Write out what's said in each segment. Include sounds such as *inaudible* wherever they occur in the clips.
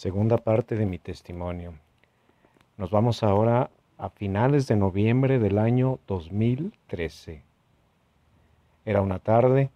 segunda parte de mi testimonio. Nos vamos ahora a finales de noviembre del año 2013. Era una tarde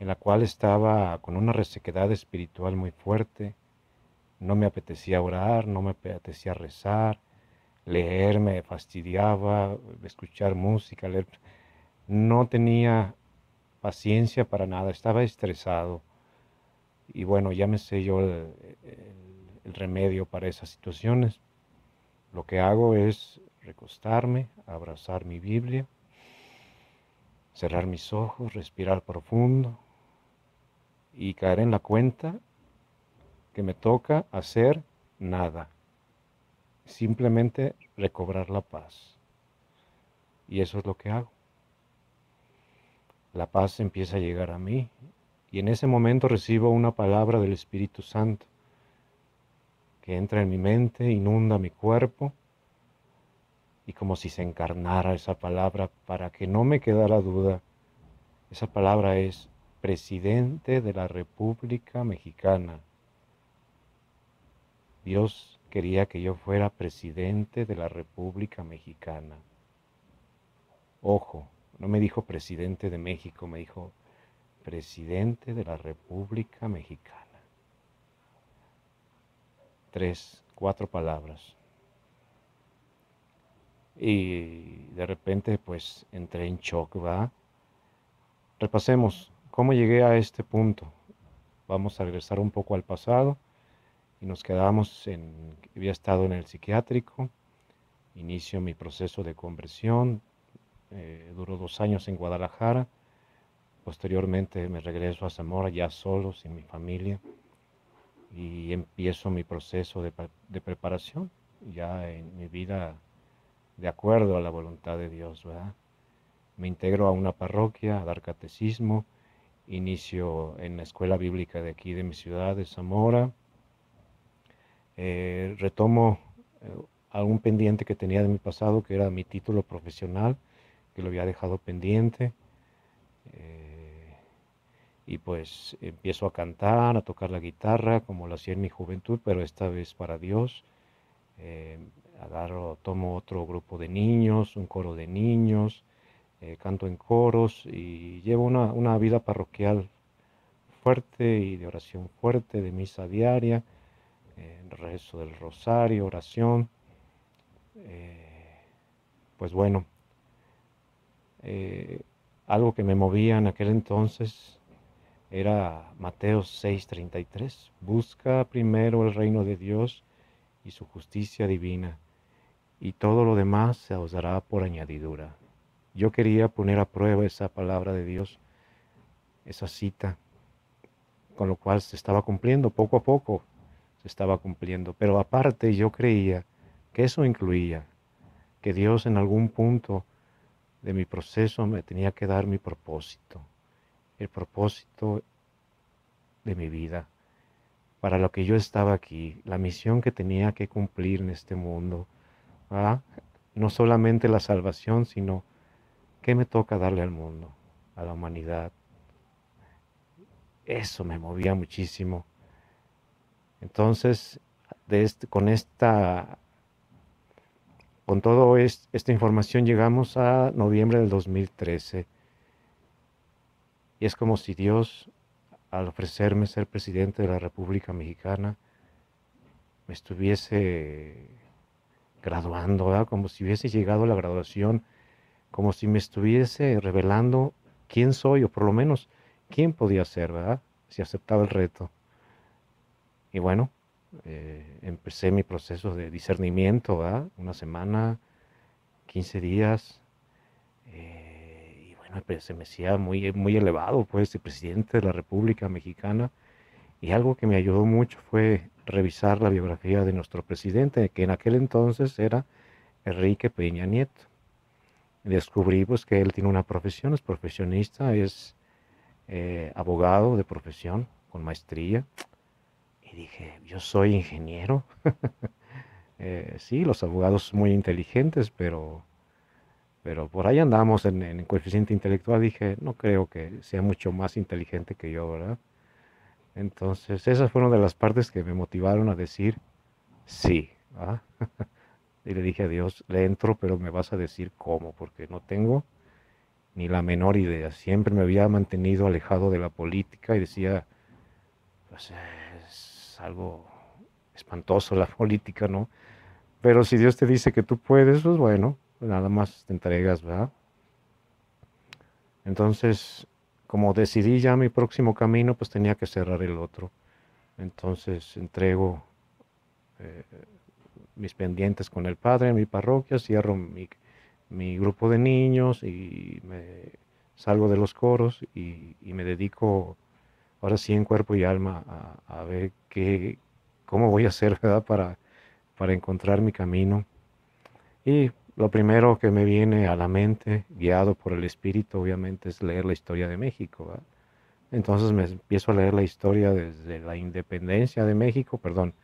en la cual estaba con una resequedad espiritual muy fuerte. No me apetecía orar, no me apetecía rezar, leer me fastidiaba, escuchar música, leer. No tenía paciencia para nada, estaba estresado y bueno, ya me sé yo el, remedio para esas situaciones. Lo que hago es recostarme, abrazar mi Biblia, cerrar mis ojos, respirar profundo y caer en la cuenta que me toca hacer nada. Simplemente recobrar la paz. Y eso es lo que hago. La paz empieza a llegar a mí y en ese momento recibo una palabra del Espíritu Santo que entra en mi mente, inunda mi cuerpo y como si se encarnara esa palabra para que no me quedara duda, esa palabra es presidente de la República Mexicana. Dios quería que yo fuera presidente de la República Mexicana. Ojo, no me dijo presidente de México, me dijo presidente de la República Mexicana. Tres, cuatro palabras. Y de repente pues entré en shock, ¿va? Repasemos cómo llegué a este punto. Vamos a regresar un poco al pasado y nos quedamos en, había estado en el psiquiátrico, inicio mi proceso de conversión, eh, duró dos años en Guadalajara, Posteriormente me regreso a Zamora ya solo, sin mi familia, y empiezo mi proceso de, preparación, ya en mi vida de acuerdo a la voluntad de Dios, Me integro a una parroquia, a dar catecismo, inicio en la escuela bíblica de aquí de mi ciudad, de Zamora, eh, retomo a eh, algún pendiente que tenía de mi pasado, que era mi título profesional, que lo había dejado pendiente. Eh, y pues empiezo a cantar, a tocar la guitarra, como lo hacía en mi juventud, pero esta vez para Dios. Eh, agarro, tomo otro grupo de niños, un coro de niños, eh, canto en coros y llevo una, vida parroquial fuerte y de oración fuerte, de misa diaria, eh, rezo del rosario, oración. pues bueno, algo que me movía en aquel entonces era Mateo 6:33. Busca primero el reino de Dios y su justicia divina, y todo lo demás se os dará por añadidura. Yo quería poner a prueba esa palabra de Dios, esa cita, con lo cual se estaba cumpliendo poco a poco, se estaba cumpliendo. Pero aparte yo creía que eso incluía que Dios en algún punto de mi proceso me tenía que dar mi propósito el propósito de mi vida, para lo que yo estaba aquí, la misión que tenía que cumplir en este mundo, no solamente la salvación, sino qué me toca darle al mundo, a la humanidad. Eso me movía muchísimo. Entonces, con esta con toda esta información llegamos a noviembre del 2013 y es como si Dios, al ofrecerme ser presidente de la República Mexicana, me estuviese graduando, como si hubiese llegado a la graduación, como si me estuviese revelando quién soy, o por lo menos quién podía ser, ¿verdad? si aceptaba el reto. Y bueno, eh, empecé mi proceso de discernimiento, una semana, 15 días. Eh, Ah, pues, se me hacía muy, muy elevado, pues, el presidente de la República Mexicana. Y algo que me ayudó mucho fue revisar la biografía de nuestro presidente, que en aquel entonces era Enrique Peña Nieto. Descubrí pues, que él tiene una profesión, es profesionista, es eh, abogado de profesión, con maestría. Y dije, yo soy ingeniero. *laughs* Eh, sí, los abogados muy inteligentes, pero pero por ahí andamos en, en, coeficiente intelectual. Dije, no creo que sea mucho más inteligente que yo, ¿verdad? Entonces, esas fueron de las partes que me motivaron a decir sí. ¿ah? *laughs* y le dije a Dios, le entro, pero me vas a decir cómo, porque no tengo ni la menor idea. Siempre me había mantenido alejado de la política y decía, pues es algo espantoso la *laughs* política, ¿no? Pero si Dios te dice que tú puedes, pues bueno, nada más te entregas, ¿verdad? Entonces, como decidí ya mi próximo camino, pues tenía que cerrar el otro. Entonces entrego eh, mis pendientes con el padre en mi parroquia, cierro mi, mi grupo de niños y me salgo de los coros y, me dedico ahora sí en cuerpo y alma a, ver qué, cómo voy a hacer ¿verdad? Para, para encontrar mi camino. Y lo primero que me viene a la mente, guiado por el Espíritu, obviamente, es leer la historia de México. Entonces me empiezo a leer la historia desde la independencia de México, perdón,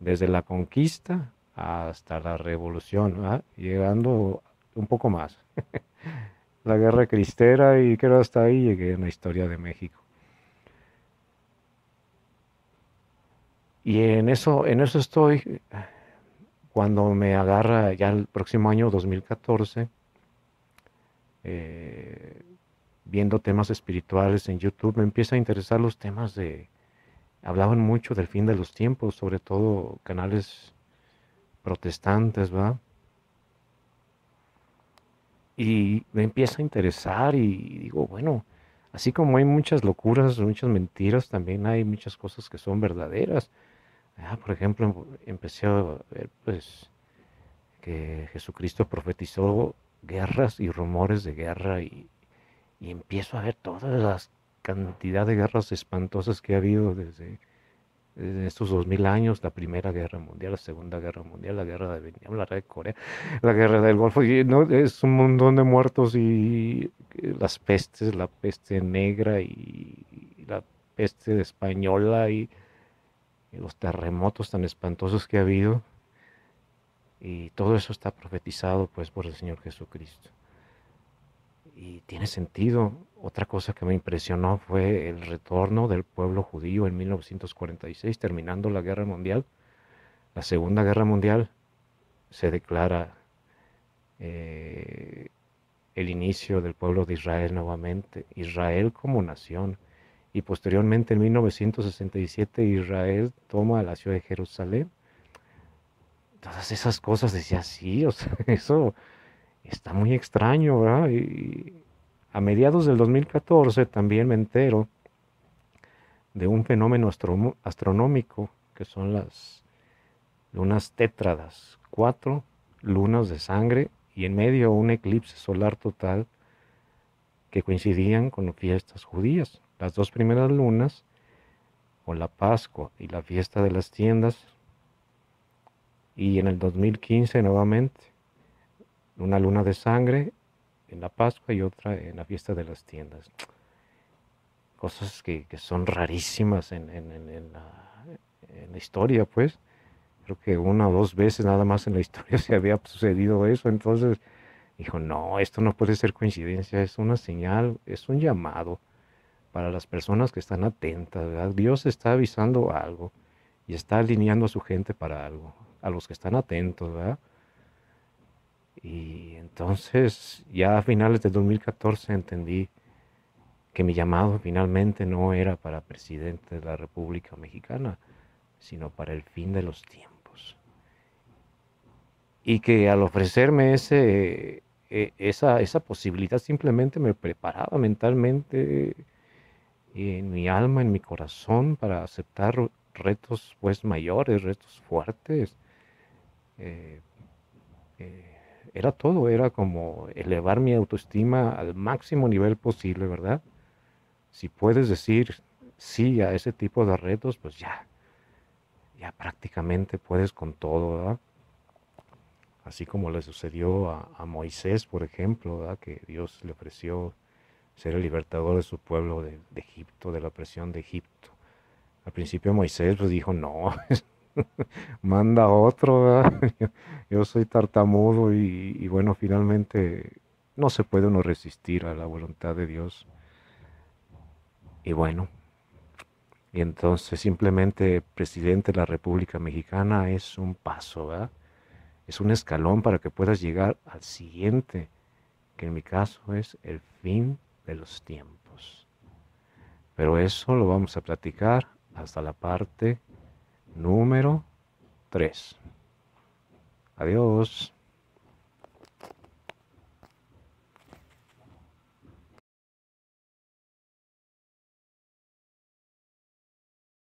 desde la conquista hasta la revolución, llegando un poco más. *laughs* la guerra cristera y creo hasta ahí llegué en la historia de México. Y en eso, en eso estoy cuando me agarra ya el próximo año 2014, eh, viendo temas espirituales en YouTube, me empieza a interesar los temas de... Hablaban mucho del fin de los tiempos, sobre todo canales protestantes, ¿va? Y me empieza a interesar y digo, bueno, así como hay muchas locuras, muchas mentiras, también hay muchas cosas que son verdaderas. Ah, por ejemplo, em, empecé a ver pues, que Jesucristo profetizó guerras y rumores de guerra y, empiezo a ver todas la cantidad de guerras espantosas que ha habido desde, estos dos mil años, la Primera Guerra Mundial, la Segunda Guerra Mundial, la guerra de Vietnam, la guerra de Corea, la guerra del Golfo, ¿no? es un montón de muertos y eh, las pestes, la peste negra y la peste española y los terremotos tan espantosos que ha habido. Y todo eso está profetizado pues por el Señor Jesucristo. Y tiene sentido. Otra cosa que me impresionó fue el retorno del pueblo judío en 1946, terminando la guerra mundial. La Segunda Guerra Mundial se declara eh, el inicio del pueblo de Israel nuevamente, Israel como nación y posteriormente en 1967 Israel toma la ciudad de Jerusalén. Todas esas cosas decía, sí, o sea, *laughs* eso está muy extraño, ¿verdad? Y a mediados del 2014 también me entero de un fenómeno astronómico que son las lunas tétradas, cuatro lunas de sangre y en medio un eclipse solar total que coincidían con fiestas judías. Las dos primeras lunas, con la Pascua y la fiesta de las tiendas, y en el 2015 nuevamente, una luna de sangre en la Pascua y otra en la fiesta de las tiendas. Cosas que, son rarísimas en, la, en, la, historia, pues. Creo que una o dos veces nada más en la *laughs* historia se había sucedido eso. Entonces dijo, no, esto no puede ser coincidencia, es una señal, es un llamado para las personas que están atentas. ¿verdad? Dios está avisando algo y está alineando a su gente para algo, a los que están atentos. ¿verdad? Y entonces ya a finales de 2014 entendí que mi llamado finalmente no era para presidente de la República Mexicana, sino para el fin de los tiempos. Y que al ofrecerme ese, e, esa, esa posibilidad simplemente me preparaba mentalmente en mi alma, en mi corazón, para aceptar retos pues mayores, retos fuertes. Eh, eh, era todo, era como elevar mi autoestima al máximo nivel posible, ¿verdad? Si puedes decir sí a ese tipo de retos, pues ya, ya prácticamente puedes con todo, ¿verdad? Así como le sucedió a, a Moisés, por ejemplo, ¿verdad? que Dios le ofreció ser el libertador de su pueblo de, Egipto, de la opresión de Egipto. Al principio Moisés pues, dijo, no, *laughs* manda otro, *laughs* yo soy tartamudo y, bueno, finalmente no se puede uno resistir a la voluntad de Dios. Y bueno, y entonces simplemente presidente de la República Mexicana es un paso, es un escalón para que puedas llegar al siguiente, que en mi caso es el fin de los tiempos. Pero eso lo vamos a platicar hasta la parte número 3. Adiós.